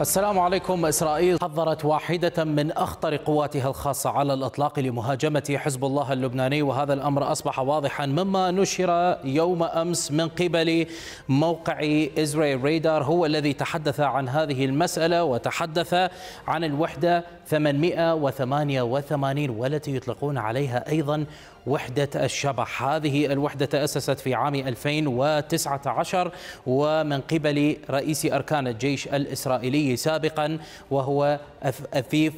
السلام عليكم إسرائيل حذرت واحدة من أخطر قواتها الخاصة على الإطلاق لمهاجمة حزب الله اللبناني وهذا الأمر أصبح واضحا مما نشر يوم أمس من قبل موقع إسرائيل ريدار هو الذي تحدث عن هذه المسألة وتحدث عن الوحدة 888 والتي يطلقون عليها أيضا وحدة الشبح هذه الوحدة تأسست في عام 2019 ومن قبل رئيس أركان الجيش الإسرائيلي سابقا وهو أفيف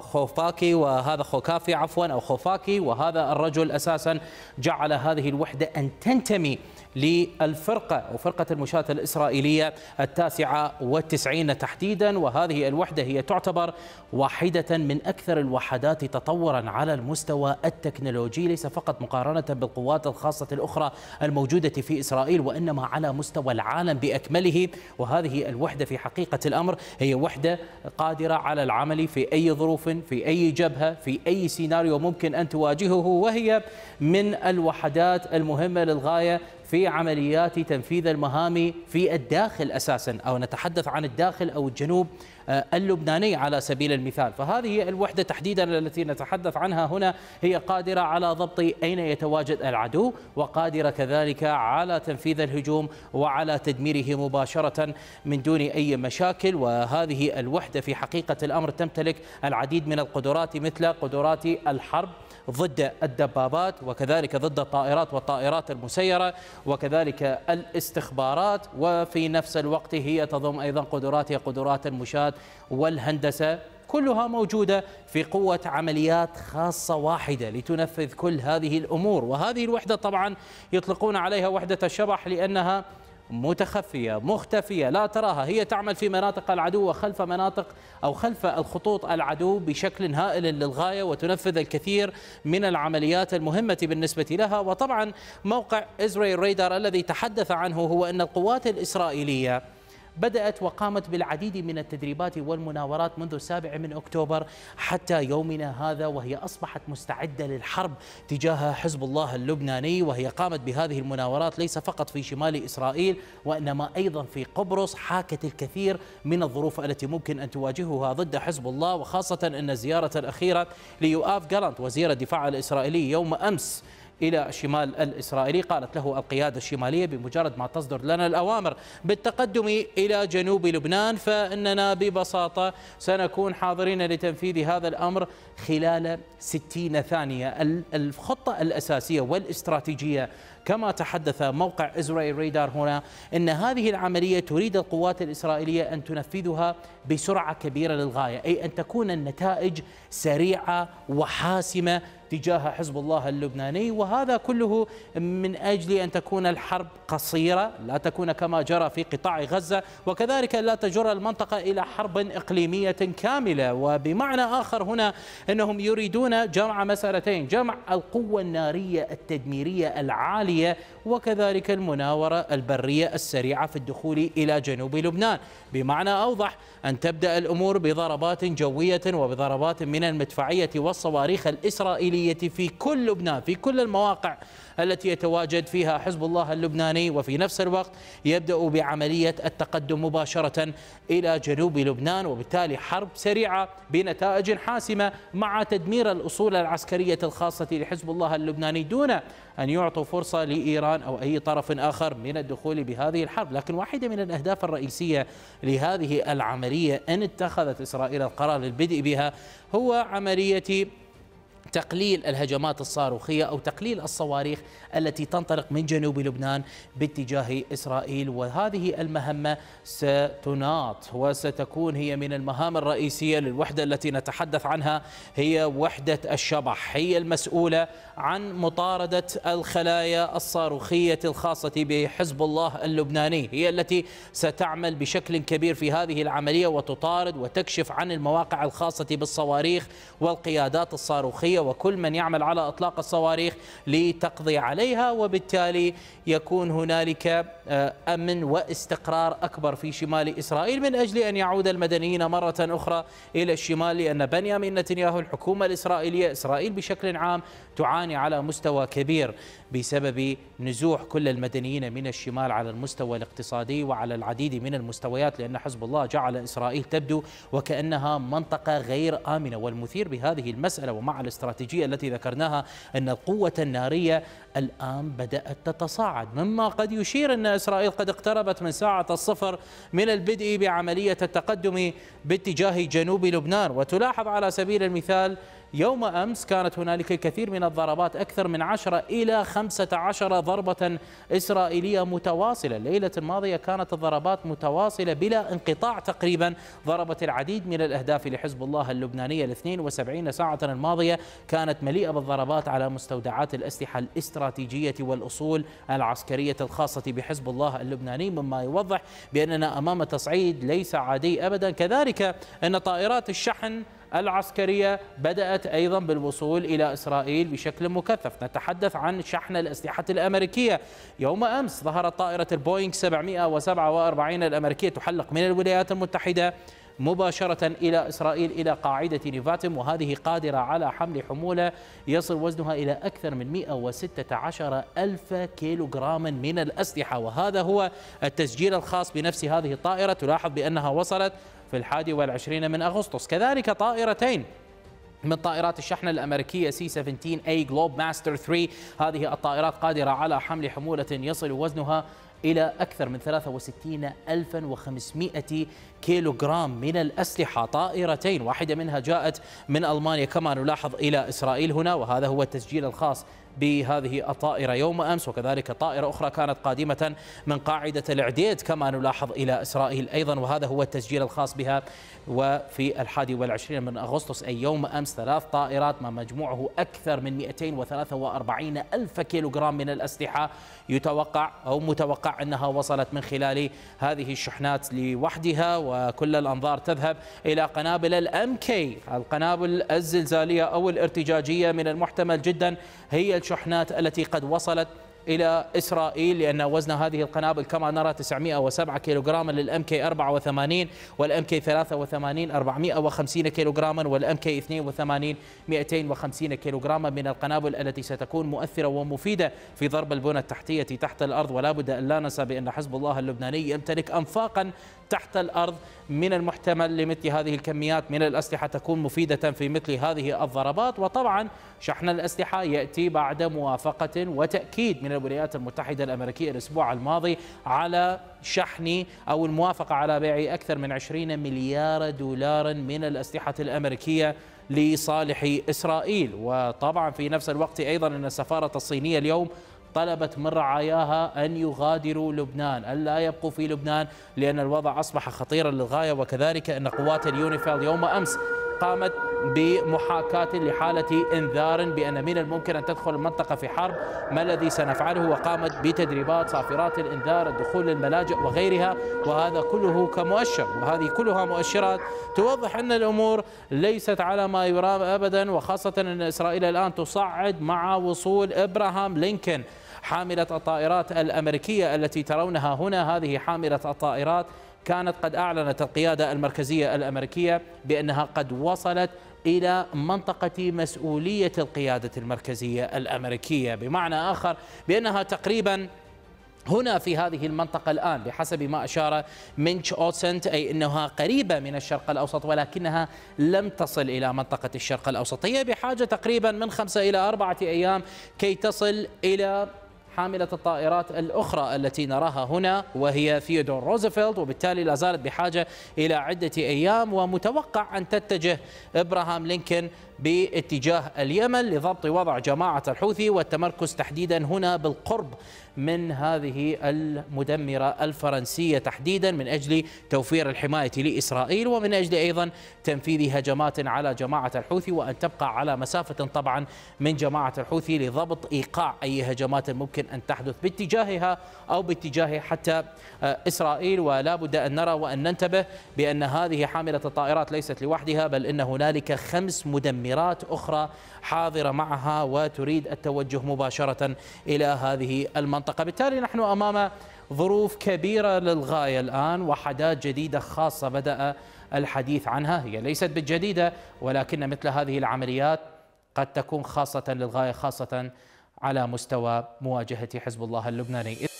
خوفاكي وهذا خوكافي عفوا أو خوفاكي وهذا الرجل أساسا جعل هذه الوحدة أن تنتمي للفرقة وفرقة المشاة الإسرائيلية التاسعة والتسعين تحديدا وهذه الوحدة هي تعتبر واحدة من أكثر الوحدات تطورا على المستوى التكنولوجي ليس فقط مقارنة بالقوات الخاصة الأخرى الموجودة في إسرائيل وإنما على مستوى العالم بأكمله وهذه الوحدة في حقيقة الأمر هي وحدة قادرة على العمل في أي ظروف في أي جبهة في أي سيناريو ممكن أن تواجهه وهي من الوحدات المهمة للغاية في عمليات تنفيذ المهام في الداخل أساسا أو نتحدث عن الداخل أو الجنوب آه، اللبناني على سبيل المثال فهذه الوحدة تحديدا التي نتحدث عنها هنا هي قادرة على ضبط أين يتواجد العدو وقادرة كذلك على تنفيذ الهجوم وعلى تدميره مباشرة من دون أي مشاكل وهذه الوحدة في حقيقة الأمر تمتلك العديد من القدرات مثل قدرات الحرب ضد الدبابات وكذلك ضد الطائرات والطائرات المسيرة وكذلك الاستخبارات وفي نفس الوقت هي تضم أيضا قدرات قدرات المشاة والهندسة كلها موجودة في قوة عمليات خاصة واحدة لتنفذ كل هذه الأمور وهذه الوحدة طبعا يطلقون عليها وحدة الشبح لأنها متخفية مختفية لا تراها هي تعمل في مناطق العدو وخلف مناطق أو خلف الخطوط العدو بشكل هائل للغاية وتنفذ الكثير من العمليات المهمة بالنسبة لها وطبعا موقع إزري ريدار الذي تحدث عنه هو أن القوات الإسرائيلية بدأت وقامت بالعديد من التدريبات والمناورات منذ السابع من أكتوبر حتى يومنا هذا وهي أصبحت مستعدة للحرب تجاه حزب الله اللبناني وهي قامت بهذه المناورات ليس فقط في شمال إسرائيل وإنما أيضا في قبرص حاكت الكثير من الظروف التي ممكن أن تواجهها ضد حزب الله وخاصة أن الزيارة الأخيرة ليؤاف جالانت وزير الدفاع الإسرائيلي يوم أمس إلى الشمال الإسرائيلي قالت له القيادة الشمالية بمجرد ما تصدر لنا الأوامر بالتقدم إلى جنوب لبنان فإننا ببساطة سنكون حاضرين لتنفيذ هذا الأمر خلال 60 ثانية الخطة الأساسية والاستراتيجية كما تحدث موقع إزرائيل ريدار هنا أن هذه العملية تريد القوات الإسرائيلية أن تنفذها بسرعة كبيرة للغاية أي أن تكون النتائج سريعة وحاسمة تجاه حزب الله اللبناني وهذا كله من أجل أن تكون الحرب قصيرة لا تكون كما جرى في قطاع غزة وكذلك لا تجر المنطقة إلى حرب إقليمية كاملة وبمعنى آخر هنا أنهم يريدون جمع مسألتين جمع القوة النارية التدميرية العالية وكذلك المناورة البرية السريعة في الدخول إلى جنوب لبنان بمعنى أوضح أن تبدأ الأمور بضربات جوية وبضربات من المدفعية والصواريخ الإسرائيلية الوطنية في كل لبنان في كل المواقع التي يتواجد فيها حزب الله اللبناني وفي نفس الوقت يبدأ بعملية التقدم مباشرة إلى جنوب لبنان وبالتالي حرب سريعة بنتائج حاسمة مع تدمير الأصول العسكرية الخاصة لحزب الله اللبناني دون أن يعطوا فرصة لإيران أو أي طرف آخر من الدخول بهذه الحرب لكن واحدة من الأهداف الرئيسية لهذه العملية أن اتخذت إسرائيل القرار للبدء بها هو عملية تقليل الهجمات الصاروخية أو تقليل الصواريخ التي تنطلق من جنوب لبنان باتجاه إسرائيل وهذه المهمة ستناط وستكون هي من المهام الرئيسية للوحدة التي نتحدث عنها هي وحدة الشبح هي المسؤولة عن مطاردة الخلايا الصاروخية الخاصة بحزب الله اللبناني هي التي ستعمل بشكل كبير في هذه العملية وتطارد وتكشف عن المواقع الخاصة بالصواريخ والقيادات الصاروخية وكل من يعمل على إطلاق الصواريخ لتقضي عليها وبالتالي يكون هنالك آه، أمن واستقرار أكبر في شمال إسرائيل من أجل أن يعود المدنيين مرة أخرى إلى الشمال لأن بنيامين نتنياهو الحكومة الإسرائيلية إسرائيل بشكل عام تعاني على مستوى كبير بسبب نزوح كل المدنيين من الشمال على المستوى الاقتصادي وعلى العديد من المستويات لأن حزب الله جعل إسرائيل تبدو وكأنها منطقة غير آمنة والمثير بهذه المسألة ومع الاستراتيجية الاستراتيجية التي ذكرناها أن القوة النارية الآن بدأت تتصاعد مما قد يشير أن إسرائيل قد اقتربت من ساعة الصفر من البدء بعملية التقدم باتجاه جنوب لبنان وتلاحظ على سبيل المثال يوم أمس كانت هنالك الكثير من الضربات أكثر من 10 إلى 15 ضربة إسرائيلية متواصلة الليلة الماضية كانت الضربات متواصلة بلا انقطاع تقريبا ضربت العديد من الأهداف لحزب الله اللبنانية ال 72 ساعة الماضية كانت مليئة بالضربات على مستودعات الأسلحة الاستراتيجية والأصول العسكرية الخاصة بحزب الله اللبناني مما يوضح بأننا أمام تصعيد ليس عادي أبدا كذلك أن طائرات الشحن العسكرية بدأت أيضا بالوصول إلى إسرائيل بشكل مكثف نتحدث عن شحن الأسلحة الأمريكية يوم أمس ظهرت طائرة البوينغ 747 الأمريكية تحلق من الولايات المتحدة مباشرة إلى إسرائيل إلى قاعدة نيفاتم وهذه قادرة على حمل حمولة يصل وزنها إلى أكثر من 116 ألف كيلوغرام من الأسلحة وهذا هو التسجيل الخاص بنفس هذه الطائرة تلاحظ بأنها وصلت في الحادي والعشرين من أغسطس كذلك طائرتين من طائرات الشحن الأمريكية سي 17 A Globe Master 3 هذه الطائرات قادرة على حمل حمولة يصل وزنها إلى أكثر من 63500 كيلوغرام من الأسلحة طائرتين واحدة منها جاءت من ألمانيا كما نلاحظ إلى إسرائيل هنا وهذا هو التسجيل الخاص بهذه الطائرة يوم أمس وكذلك طائرة أخرى كانت قادمة من قاعدة العديد كما نلاحظ إلى إسرائيل أيضا وهذا هو التسجيل الخاص بها وفي الحادي والعشرين من أغسطس أي يوم أمس ثلاث طائرات ما مجموعه أكثر من 243 ألف كيلوغرام من الأسلحة يتوقع أو متوقع أنها وصلت من خلال هذه الشحنات لوحدها و وكل الأنظار تذهب إلى قنابل الأم كي القنابل الزلزالية أو الارتجاجية من المحتمل جدا هي الشحنات التي قد وصلت إلى إسرائيل لأن وزن هذه القنابل كما نرى 907 كيلوغراما للأم كي 84 والأم كي 83 450 كيلوغراما والأم كي 82 250 كيلوغراما من القنابل التي ستكون مؤثرة ومفيدة في ضرب البنى التحتية تحت الأرض ولا بد أن لا ننسى بأن حزب الله اللبناني يمتلك أنفاقا تحت الأرض من المحتمل لمثل هذه الكميات من الأسلحة تكون مفيدة في مثل هذه الضربات وطبعا شحن الأسلحة يأتي بعد موافقة وتأكيد من الولايات المتحدة الأمريكية الأسبوع الماضي على شحن أو الموافقة على بيع أكثر من 20 مليار دولار من الأسلحة الأمريكية لصالح إسرائيل وطبعا في نفس الوقت أيضا أن السفارة الصينية اليوم طلبت من رعاياها أن يغادروا لبنان ألا يبقوا في لبنان لأن الوضع أصبح خطيرا للغاية وكذلك أن قوات اليونيفيل يوم أمس قامت بمحاكاة لحالة إنذار بأن من الممكن أن تدخل المنطقة في حرب ما الذي سنفعله وقامت بتدريبات صافرات الإنذار الدخول للملاجئ وغيرها وهذا كله كمؤشر وهذه كلها مؤشرات توضح أن الأمور ليست على ما يرام أبدا وخاصة أن إسرائيل الآن تصعد مع وصول إبراهام لينكن. حاملة الطائرات الأمريكية التي ترونها هنا هذه حاملة الطائرات كانت قد أعلنت القيادة المركزية الأمريكية بأنها قد وصلت إلى منطقة مسؤولية القيادة المركزية الأمريكية بمعنى آخر بأنها تقريباً هنا في هذه المنطقة الآن بحسب ما أشار منش أوسنت أي أنها قريبة من الشرق الأوسط ولكنها لم تصل إلى منطقة الشرق الأوسط هي بحاجة تقريبا من خمسة إلى أربعة أيام كي تصل إلى حاملة الطائرات الأخرى التي نراها هنا وهي فيودور روزفلت وبالتالي لا زالت بحاجة إلى عدة أيام ومتوقع أن تتجه إبراهام لينكولن باتجاه اليمن لضبط وضع جماعة الحوثي والتمركز تحديدا هنا بالقرب من هذه المدمرة الفرنسية تحديدا من أجل توفير الحماية لإسرائيل ومن أجل أيضا تنفيذ هجمات على جماعة الحوثي وأن تبقى على مسافة طبعا من جماعة الحوثي لضبط إيقاع أي هجمات ممكن أن تحدث باتجاهها أو باتجاه حتى آه، إسرائيل ولا بد أن نرى وأن ننتبه بأن هذه حاملة الطائرات ليست لوحدها بل إن هنالك خمس مدمرات تغييرات أخرى حاضرة معها وتريد التوجه مباشرة إلى هذه المنطقة بالتالي نحن أمام ظروف كبيرة للغاية الآن وحدات جديدة خاصة بدأ الحديث عنها هي ليست بالجديدة ولكن مثل هذه العمليات قد تكون خاصة للغاية خاصة على مستوى مواجهة حزب الله اللبناني